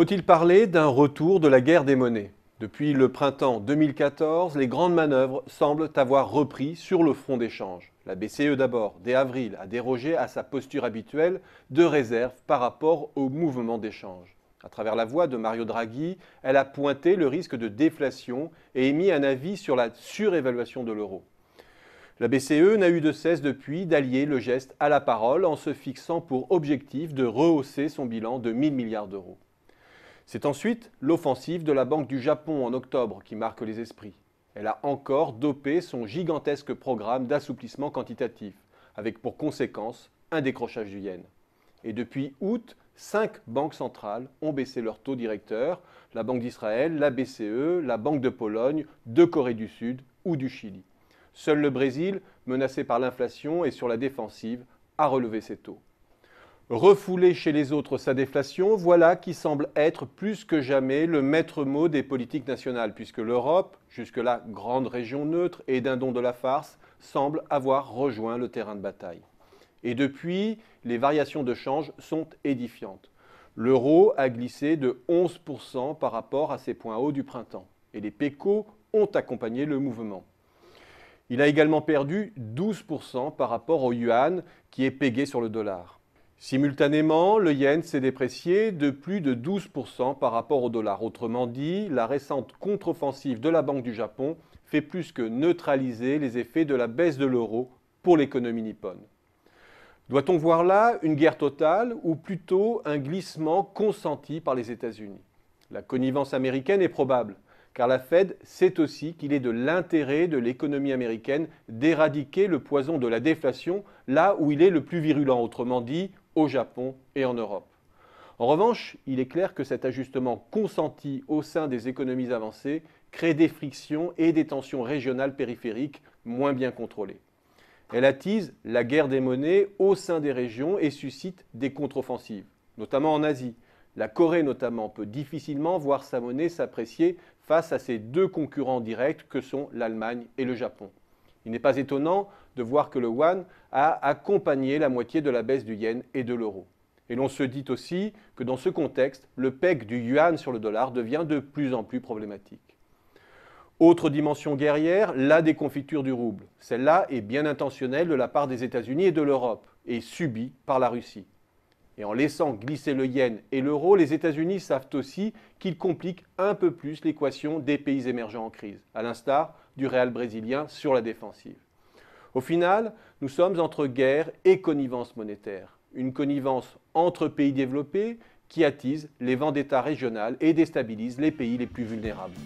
Faut-il parler d'un retour de la guerre des monnaies Depuis le printemps 2014, les grandes manœuvres semblent avoir repris sur le front d'échange. La BCE d'abord, dès avril, a dérogé à sa posture habituelle de réserve par rapport au mouvement d'échange. À travers la voix de Mario Draghi, elle a pointé le risque de déflation et émis un avis sur la surévaluation de l'euro. La BCE n'a eu de cesse depuis d'allier le geste à la parole en se fixant pour objectif de rehausser son bilan de 1 000 milliards d'euros. C'est ensuite l'offensive de la Banque du Japon en octobre qui marque les esprits. Elle a encore dopé son gigantesque programme d'assouplissement quantitatif, avec pour conséquence un décrochage du yen. Et depuis août, cinq banques centrales ont baissé leur taux directeur, la Banque d'Israël, la BCE, la Banque de Pologne, de Corée du Sud ou du Chili. Seul le Brésil, menacé par l'inflation et sur la défensive, a relevé ses taux. Refouler chez les autres sa déflation, voilà qui semble être plus que jamais le maître mot des politiques nationales, puisque l'Europe, jusque-là grande région neutre et d'un don de la farce, semble avoir rejoint le terrain de bataille. Et depuis, les variations de change sont édifiantes. L'euro a glissé de 11% par rapport à ses points hauts du printemps, et les PECO ont accompagné le mouvement. Il a également perdu 12% par rapport au yuan qui est pégé sur le dollar. Simultanément, le yen s'est déprécié de plus de 12% par rapport au dollar. Autrement dit, la récente contre-offensive de la Banque du Japon fait plus que neutraliser les effets de la baisse de l'euro pour l'économie nippone. Doit-on voir là une guerre totale ou plutôt un glissement consenti par les États-Unis La connivence américaine est probable, car la Fed sait aussi qu'il est de l'intérêt de l'économie américaine d'éradiquer le poison de la déflation là où il est le plus virulent, autrement dit au Japon et en Europe. En revanche, il est clair que cet ajustement consenti au sein des économies avancées crée des frictions et des tensions régionales périphériques moins bien contrôlées. Elle attise la guerre des monnaies au sein des régions et suscite des contre-offensives, notamment en Asie. La Corée notamment peut difficilement voir sa monnaie s'apprécier face à ses deux concurrents directs que sont l'Allemagne et le Japon. Il n'est pas étonnant de voir que le yuan a accompagné la moitié de la baisse du yen et de l'euro. Et l'on se dit aussi que dans ce contexte, le PEG du yuan sur le dollar devient de plus en plus problématique. Autre dimension guerrière, la déconfiture du rouble. Celle-là est bien intentionnelle de la part des États-Unis et de l'Europe, et subie par la Russie. Et en laissant glisser le yen et l'euro, les États-Unis savent aussi qu'ils compliquent un peu plus l'équation des pays émergents en crise, à l'instar du Real brésilien sur la défensive. Au final, nous sommes entre guerre et connivence monétaire, une connivence entre pays développés qui attise les vents d'État régional et déstabilise les pays les plus vulnérables.